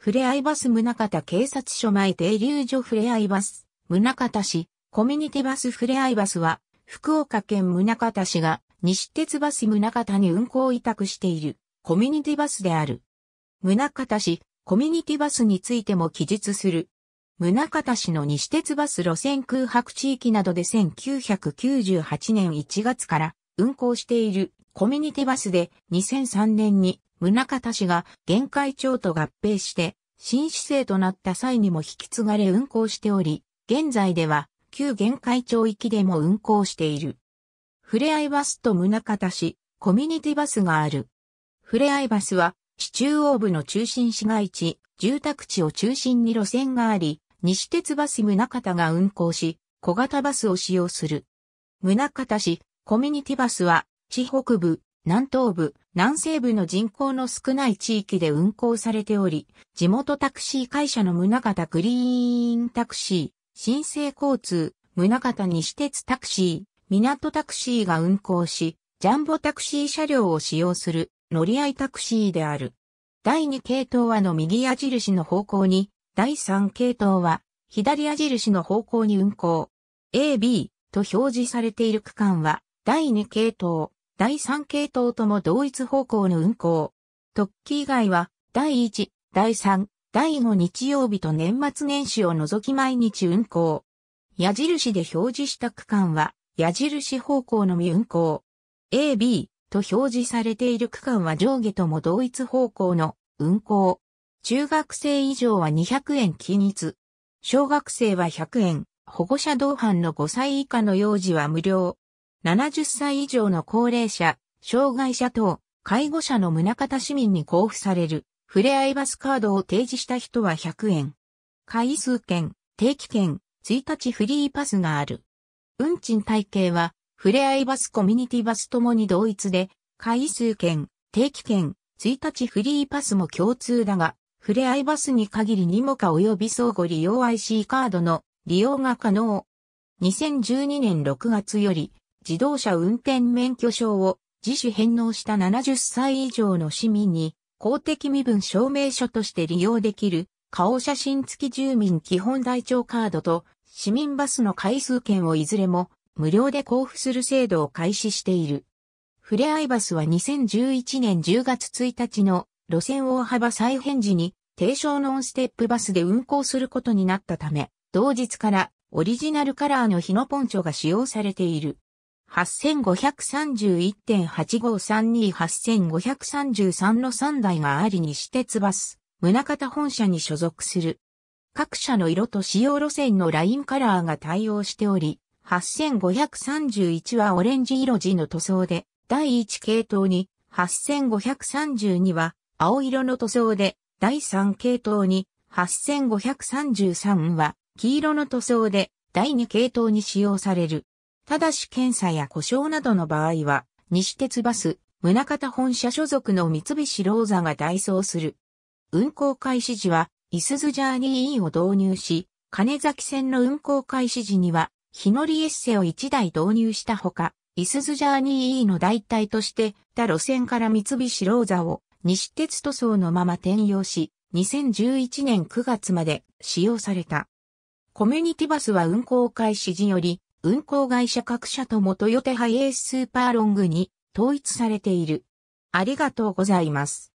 ふれあいバス宗方警察署前停留所ふれあいバス、宗方市、コミュニティバスふれあいバスは、福岡県宗方市が西鉄バス宗方に運行委託しているコミュニティバスである。宗方市コミュニティバスについても記述する。宗方市の西鉄バス路線空白地域などで1998年1月から運行しているコミュニティバスで2003年に宗方氏が玄海町と合併して新市政となった際にも引き継がれ運行しており、現在では旧玄海町域でも運行している。ふれあいバスと宗方市、コミュニティバスがある。ふれあいバスは、市中央部の中心市街地、住宅地を中心に路線があり、西鉄バス宗方が運行し、小型バスを使用する。宗像市コミュニティバスは、市北部、南東部、南西部の人口の少ない地域で運行されており、地元タクシー会社の宗方グリーンタクシー、新生交通、宗方西鉄タクシー、港タクシーが運行し、ジャンボタクシー車両を使用する乗り合いタクシーである。第2系統はの右矢印の方向に、第3系統は左矢印の方向に運行。A、B と表示されている区間は第2系統。第3系統とも同一方向の運行。特記以外は、第1、第3、第5日曜日と年末年始を除き毎日運行。矢印で表示した区間は、矢印方向のみ運行。A、B と表示されている区間は上下とも同一方向の運行。中学生以上は200円均一。小学生は100円。保護者同伴の5歳以下の幼児は無料。70歳以上の高齢者、障害者等、介護者の棟方市民に交付される、ふれあいバスカードを提示した人は100円。回数券、定期券、1日フリーパスがある。運賃体系は、ふれあいバスコミュニティバスともに同一で、回数券、定期券、1日フリーパスも共通だが、ふれあいバスに限りにもか及び相互利用 IC カードの利用が可能。2012年6月より、自動車運転免許証を自主返納した70歳以上の市民に公的身分証明書として利用できる顔写真付き住民基本台帳カードと市民バスの回数券をいずれも無料で交付する制度を開始している。ふれあいバスは2011年10月1日の路線大幅再編時に低床ノンステップバスで運行することになったため、同日からオリジナルカラーの日のポンチョが使用されている。8531.85328533の3台があり西鉄バス、宗方本社に所属する。各社の色と使用路線のラインカラーが対応しており、8531はオレンジ色地の塗装で、第1系統に、8532は青色の塗装で、第3系統に、8533は黄色の塗装で、第2系統に使用される。ただし検査や故障などの場合は、西鉄バス、宗方本社所属の三菱ローザが代走する。運行開始時は、イスズジャーニー E を導入し、金崎線の運行開始時には、日乗りエッセを1台導入したほか、イスズジャーニー E の代替として、他路線から三菱ローザを西鉄塗装のまま転用し、2011年9月まで使用された。コミュニティバスは運行開始時より、運行会社各社ともトヨタハイエーススーパーロングに統一されている。ありがとうございます。